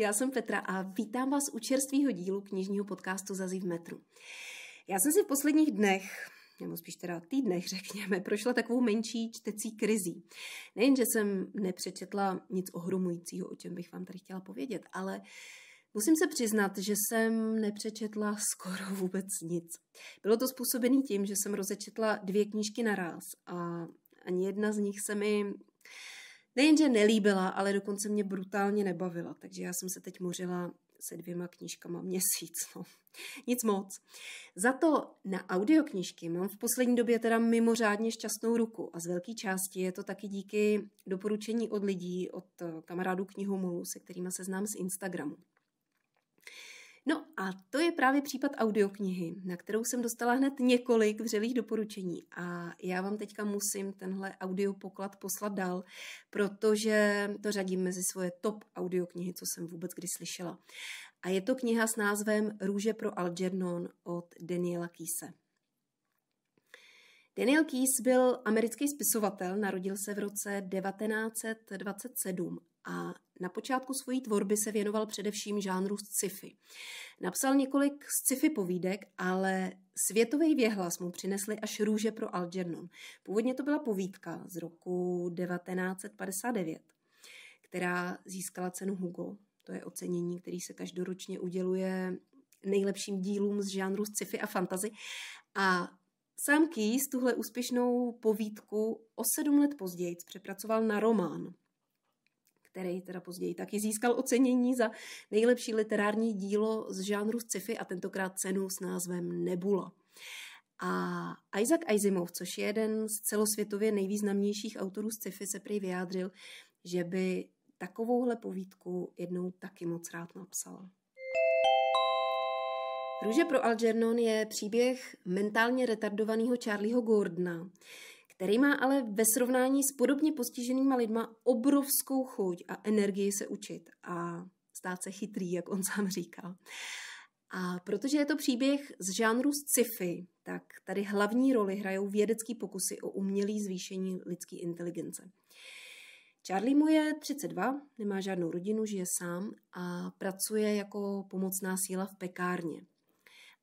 já jsem Petra a vítám vás u čerstvého dílu knižního podcastu Zazí v metru. Já jsem si v posledních dnech nebo spíš teda týdnech, řekněme, prošla takovou menší čtecí krizí. Nejen, že jsem nepřečetla nic ohromujícího, o čem bych vám tady chtěla povědět, ale musím se přiznat, že jsem nepřečetla skoro vůbec nic. Bylo to způsobené tím, že jsem rozečetla dvě knížky naraz a ani jedna z nich se mi nejenže nelíbila, ale dokonce mě brutálně nebavila. Takže já jsem se teď mořila se dvěma knížkama měsíc. No. Nic moc. Za to na audioknížky mám v poslední době teda mimořádně šťastnou ruku a z velké části je to taky díky doporučení od lidí, od kamarádů knihomolů, se kterými se znám z Instagramu. No a to je právě případ audioknihy, na kterou jsem dostala hned několik vřelých doporučení a já vám teďka musím tenhle audiopoklad poslat dál, protože to řadím mezi svoje top audioknihy, co jsem vůbec kdy slyšela. A je to kniha s názvem Růže pro Algernon od Daniela Kýse. Daniel Keyes byl americký spisovatel, narodil se v roce 1927 a na počátku své tvorby se věnoval především žánru sci-fi. Napsal několik sci-fi povídek, ale světový věhlas mu přinesly až růže pro Algernon. Původně to byla povídka z roku 1959, která získala cenu Hugo. To je ocenění, který se každoročně uděluje nejlepším dílům z žánru sci-fi a fantazy. A sám Keyes tuhle úspěšnou povídku o sedm let později přepracoval na román – který teda později taky získal ocenění za nejlepší literární dílo z žánru sci-fi a tentokrát cenu s názvem Nebula. A Isaac Asimov, což je jeden z celosvětově nejvýznamnějších autorů sci-fi, se prý vyjádřil, že by takovouhle povídku jednou taky moc rád napsal. Růže pro Algernon je příběh mentálně retardovaného Charlieho Gordona, který má ale ve srovnání s podobně postiženýma lidma obrovskou chuť a energii se učit a stát se chytrý, jak on sám říkal. A protože je to příběh z žánru sci-fi, tak tady hlavní roli hrajou vědecký pokusy o umělý zvýšení lidské inteligence. Charlie mu je 32, nemá žádnou rodinu, žije sám a pracuje jako pomocná síla v pekárně.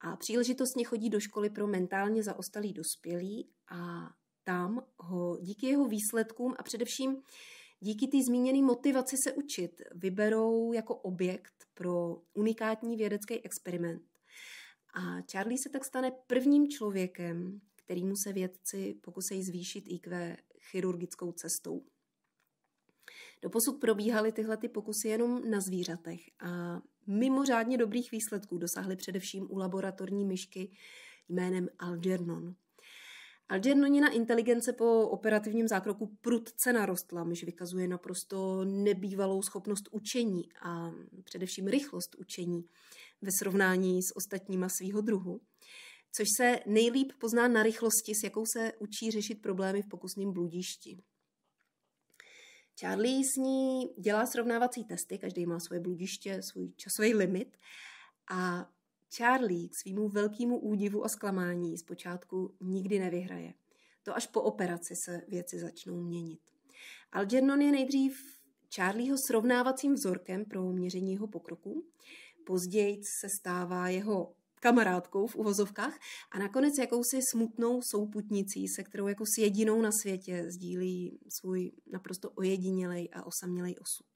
A příležitostně chodí do školy pro mentálně zaostalý dospělí a tam ho díky jeho výsledkům a především díky té zmíněné motivaci se učit vyberou jako objekt pro unikátní vědecký experiment. A Charlie se tak stane prvním člověkem, kterýmu se vědci pokusejí zvýšit IQ chirurgickou cestou. Doposud probíhaly tyhle ty pokusy jenom na zvířatech a mimořádně dobrých výsledků dosáhly především u laboratorní myšky jménem Algernon. Algernonina inteligence po operativním zákroku prudce narostla, myž vykazuje naprosto nebývalou schopnost učení a především rychlost učení ve srovnání s ostatníma svýho druhu, což se nejlíp pozná na rychlosti, s jakou se učí řešit problémy v pokusném bludišti. Charlie s ní dělá srovnávací testy, každý má svoje bludiště, svůj časový limit a Charlie k svýmu velkému údivu a zklamání zpočátku nikdy nevyhraje. To až po operaci se věci začnou měnit. Algernon je nejdřív Charlieho srovnávacím vzorkem pro měření jeho pokroku, později se stává jeho kamarádkou v uvozovkách a nakonec jakousi smutnou souputnicí, se kterou jako s jedinou na světě sdílí svůj naprosto ojedinělej a osamělej osud.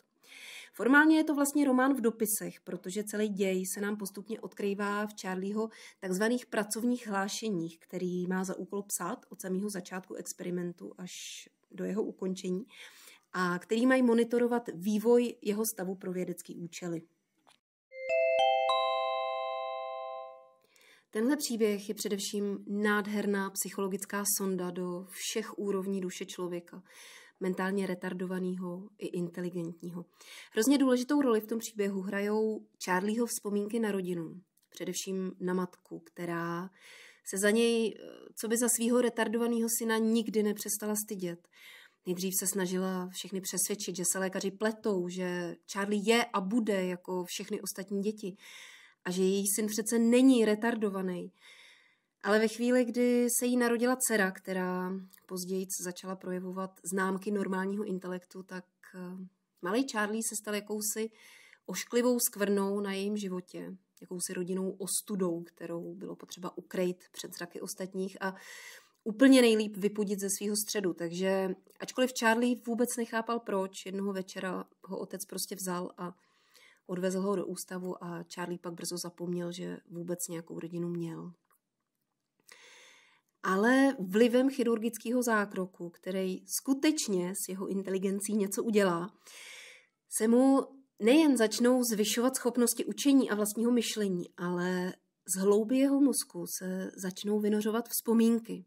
Formálně je to vlastně román v dopisech, protože celý děj se nám postupně odkrývá v Charlieho takzvaných pracovních hlášeních, který má za úkol psát od samého začátku experimentu až do jeho ukončení a který mají monitorovat vývoj jeho stavu pro vědecký účely. Tenhle příběh je především nádherná psychologická sonda do všech úrovní duše člověka mentálně retardovaného i inteligentního. Hrozně důležitou roli v tom příběhu hrajou Charlieho vzpomínky na rodinu, především na matku, která se za něj, co by za svého retardovaného syna, nikdy nepřestala stydět. Nejdřív se snažila všechny přesvědčit, že se lékaři pletou, že Charlie je a bude jako všechny ostatní děti a že její syn přece není retardovaný. Ale ve chvíli, kdy se jí narodila dcera, která později začala projevovat známky normálního intelektu, tak eh, malý Charlie se stal jakousi ošklivou skvrnou na jejím životě, jakousi rodinou ostudou, kterou bylo potřeba ukrejt před zraky ostatních a úplně nejlíp vypudit ze svého středu. Takže ačkoliv Charlie vůbec nechápal proč, jednoho večera ho otec prostě vzal a odvezl ho do ústavu a Charlie pak brzo zapomněl, že vůbec nějakou rodinu měl ale vlivem chirurgického zákroku, který skutečně s jeho inteligencí něco udělá, se mu nejen začnou zvyšovat schopnosti učení a vlastního myšlení, ale z hlouby jeho mozku se začnou vynořovat vzpomínky,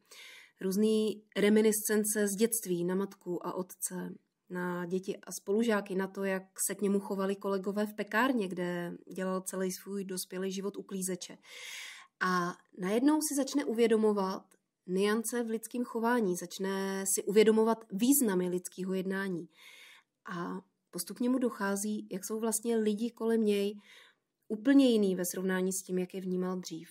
různé reminiscence z dětství na matku a otce, na děti a spolužáky, na to, jak se k němu chovali kolegové v pekárně, kde dělal celý svůj dospělý život uklízeče. A najednou si začne uvědomovat, niance v lidském chování, začne si uvědomovat významy lidského jednání. A postupně mu dochází, jak jsou vlastně lidi kolem něj úplně jiný ve srovnání s tím, jak je vnímal dřív.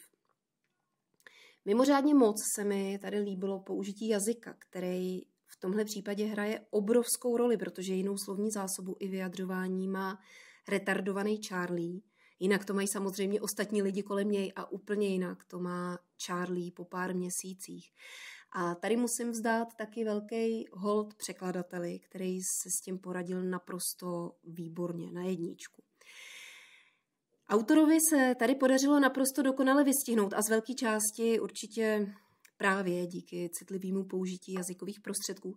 Mimořádně moc se mi tady líbilo použití jazyka, který v tomhle případě hraje obrovskou roli, protože jinou slovní zásobu i vyjadřování má retardovaný Charlie, Jinak to mají samozřejmě ostatní lidi kolem něj a úplně jinak to má Charlie po pár měsících. A tady musím vzdát taky velký hold překladateli, který se s tím poradil naprosto výborně na jedničku. Autorovi se tady podařilo naprosto dokonale vystihnout a z velké části určitě právě díky citlivému použití jazykových prostředků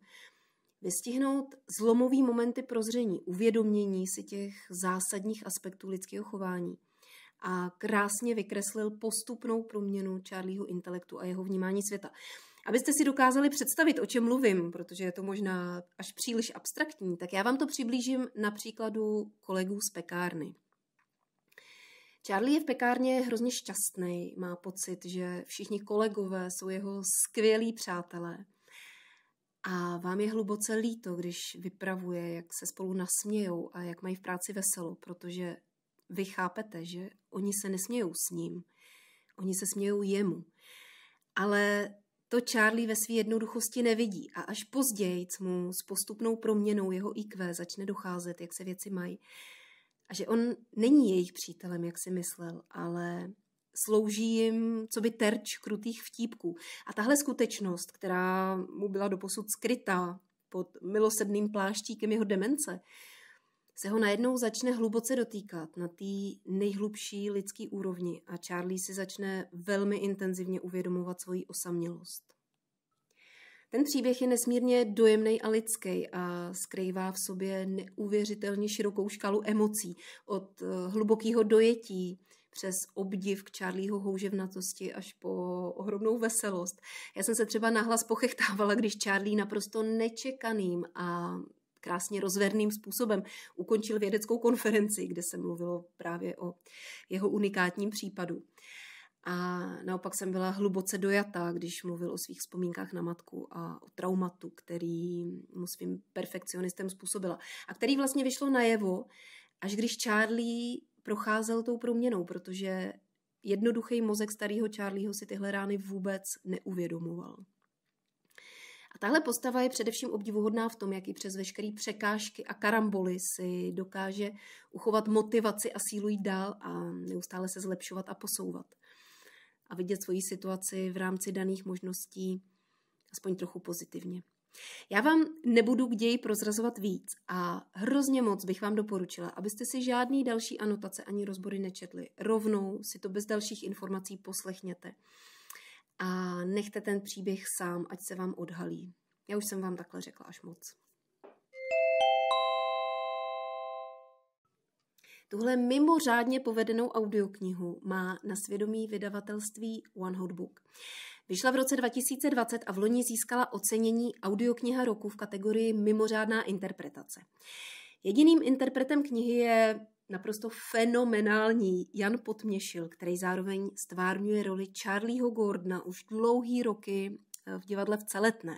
vystihnout zlomový momenty prozření, uvědomění si těch zásadních aspektů lidského chování a krásně vykreslil postupnou proměnu Charlieho intelektu a jeho vnímání světa. Abyste si dokázali představit, o čem mluvím, protože je to možná až příliš abstraktní, tak já vám to přiblížím na příkladu kolegů z pekárny. Charlie je v pekárně hrozně šťastný, má pocit, že všichni kolegové jsou jeho skvělí přátelé. A vám je hluboce líto, když vypravuje, jak se spolu nasmějou a jak mají v práci veselo, protože vy chápete, že oni se nesmějou s ním, oni se smějou jemu. Ale to Charlie ve své jednoduchosti nevidí a až později mu s postupnou proměnou jeho IQ začne docházet, jak se věci mají. A že on není jejich přítelem, jak si myslel, ale slouží jim co by terč krutých vtípků. A tahle skutečnost, která mu byla doposud skrytá pod milosedným pláštíkem jeho demence, se ho najednou začne hluboce dotýkat na té nejhlubší lidský úrovni a Charlie si začne velmi intenzivně uvědomovat svoji osamělost. Ten příběh je nesmírně dojemný a lidský a skrývá v sobě neuvěřitelně širokou škálu emocí, od eh, hlubokého dojetí přes obdiv k Charlieho houževnatosti až po ohromnou veselost. Já jsem se třeba nahlas pochechtávala, když Charlie naprosto nečekaným a krásně rozverným způsobem ukončil vědeckou konferenci, kde se mluvilo právě o jeho unikátním případu. A naopak jsem byla hluboce dojatá, když mluvil o svých vzpomínkách na matku a o traumatu, který mu svým perfekcionistem způsobila. A který vlastně vyšlo najevo, až když Charlie procházel tou proměnou, protože jednoduchý mozek starého Charlieho si tyhle rány vůbec neuvědomoval. A tahle postava je především obdivuhodná v tom, jak i přes veškeré překážky a karamboly si dokáže uchovat motivaci a sílu jít dál a neustále se zlepšovat a posouvat. A vidět svoji situaci v rámci daných možností aspoň trochu pozitivně. Já vám nebudu k ději prozrazovat víc a hrozně moc bych vám doporučila, abyste si žádný další anotace ani rozbory nečetli. Rovnou si to bez dalších informací poslechněte a nechte ten příběh sám, ať se vám odhalí. Já už jsem vám takhle řekla až moc. Tuhle mimořádně povedenou audioknihu má na svědomí vydavatelství One Hot Book. Vyšla v roce 2020 a v loni získala ocenění audiokniha roku v kategorii Mimořádná interpretace. Jediným interpretem knihy je naprosto fenomenální Jan Potměšil, který zároveň stvárňuje roli Charlieho Gordona už dlouhý roky eh, v divadle v Celetné.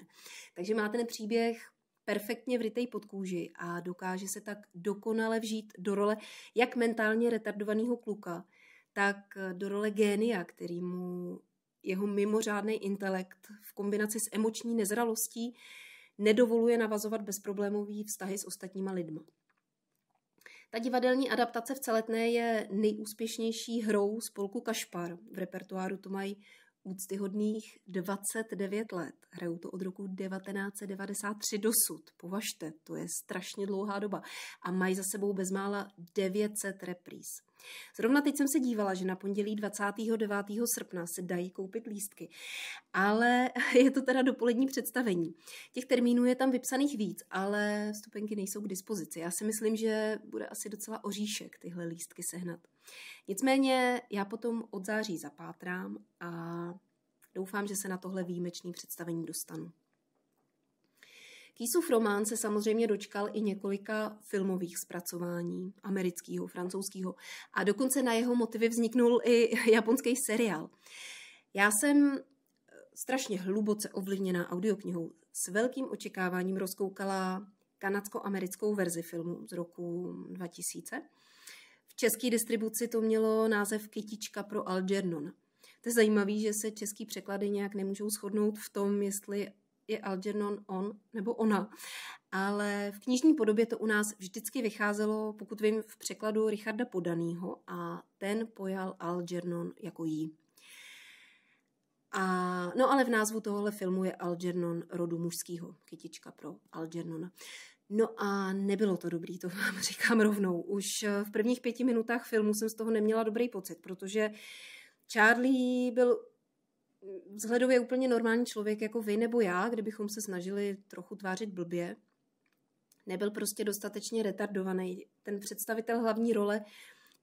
Takže má ten příběh perfektně vrytej pod kůži a dokáže se tak dokonale vžít do role jak mentálně retardovaného kluka, tak do role génia, který mu jeho mimořádný intelekt v kombinaci s emoční nezralostí nedovoluje navazovat bezproblémový vztahy s ostatníma lidma. Ta divadelní adaptace v Celetné je nejúspěšnější hrou spolku Kašpar. V repertoáru to mají úctyhodných 29 let. Hraju to od roku 1993 dosud. Považte, to je strašně dlouhá doba. A mají za sebou bezmála 900 repríz. Zrovna teď jsem se dívala, že na pondělí 29. srpna se dají koupit lístky, ale je to teda dopolední představení. Těch termínů je tam vypsaných víc, ale vstupenky nejsou k dispozici. Já si myslím, že bude asi docela oříšek tyhle lístky sehnat. Nicméně já potom od září zapátrám a doufám, že se na tohle výjimečné představení dostanu. Kýsův román se samozřejmě dočkal i několika filmových zpracování, amerického, francouzského, a dokonce na jeho motivy vzniknul i japonský seriál. Já jsem eh, strašně hluboce ovlivněná audioknihou. S velkým očekáváním rozkoukala kanadsko-americkou verzi filmu z roku 2000. V české distribuci to mělo název Kytička pro Algernon. To je zajímavé, že se český překlady nějak nemůžou shodnout v tom, jestli je Algernon on nebo ona. Ale v knižní podobě to u nás vždycky vycházelo, pokud vím, v překladu Richarda Podanýho a ten pojal Algernon jako jí. A, no ale v názvu tohohle filmu je Algernon rodu mužského, kytička pro Algernona. No a nebylo to dobrý, to vám říkám rovnou. Už eh, v prvních pěti minutách filmu jsem z toho neměla dobrý pocit, protože Charlie byl vzhledově úplně normální člověk jako vy nebo já, kdybychom se snažili trochu tvářit blbě, nebyl prostě dostatečně retardovaný. Ten představitel hlavní role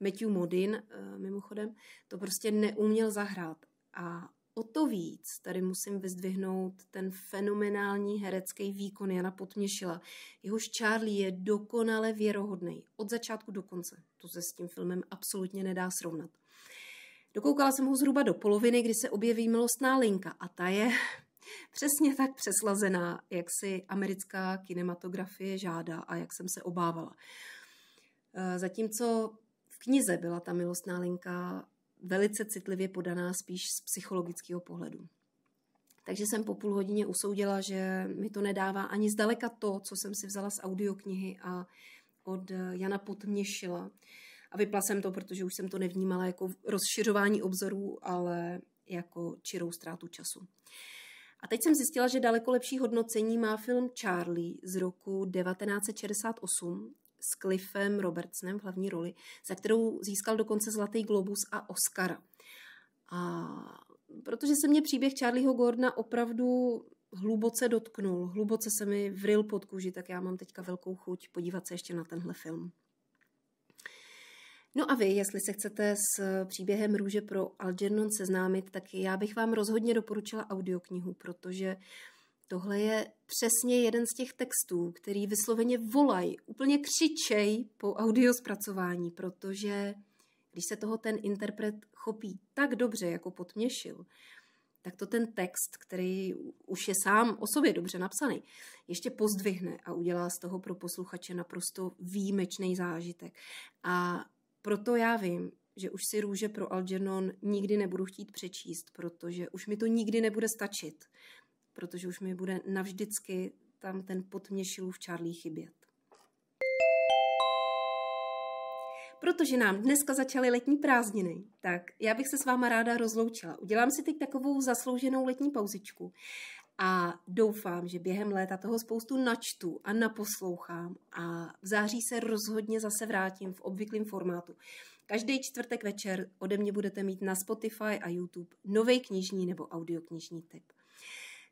Matthew Modin, eh, mimochodem, to prostě neuměl zahrát. A o to víc tady musím vyzdvihnout ten fenomenální herecký výkon Jana Potměšila. Jehož Charlie je dokonale věrohodný. Od začátku do konce. To se s tím filmem absolutně nedá srovnat. Dokoukala jsem ho zhruba do poloviny, kdy se objeví milostná linka a ta je přesně tak přeslazená, jak si americká kinematografie žádá a jak jsem se obávala. Eh, zatímco v knize byla ta milostná linka velice citlivě podaná spíš z psychologického pohledu. Takže jsem po půl hodině usoudila, že mi to nedává ani zdaleka to, co jsem si vzala z audioknihy a od Jana Potměšila a vypla jsem to, protože už jsem to nevnímala jako rozšiřování obzorů, ale jako čirou ztrátu času. A teď jsem zjistila, že daleko lepší hodnocení má film Charlie z roku 1968 s Cliffem Robertsem v hlavní roli, za kterou získal dokonce Zlatý globus a Oscara. A protože se mě příběh Charlieho Gordona opravdu hluboce dotknul, hluboce se mi vril pod kůži, tak já mám teďka velkou chuť podívat se ještě na tenhle film. No a vy, jestli se chcete s eh, příběhem Růže pro Algernon seznámit, tak já bych vám rozhodně doporučila audioknihu, protože tohle je přesně jeden z těch textů, který vysloveně volají, úplně křičej po zpracování, protože když se toho ten interpret chopí tak dobře, jako potměšil, tak to ten text, který už je sám o sobě dobře napsaný, ještě pozdvihne a udělá z toho pro posluchače naprosto výjimečný zážitek. A proto já vím, že už si růže pro Algernon nikdy nebudu chtít přečíst, protože už mi to nikdy nebude stačit, protože už mi bude navždycky tam ten potměšilů v Charlie chybět. Protože nám dneska začaly letní prázdniny, tak já bych se s váma ráda rozloučila. Udělám si teď takovou zaslouženou letní pauzičku a doufám, že během léta toho spoustu načtu a naposlouchám a v září se rozhodně zase vrátím v obvyklém formátu. Každý čtvrtek večer ode mě budete mít na Spotify a YouTube nový knižní nebo audioknižní tip.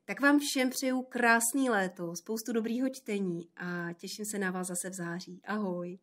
Tak vám všem přeju krásný léto, spoustu dobrýho čtení a těším se na vás zase v září. Ahoj!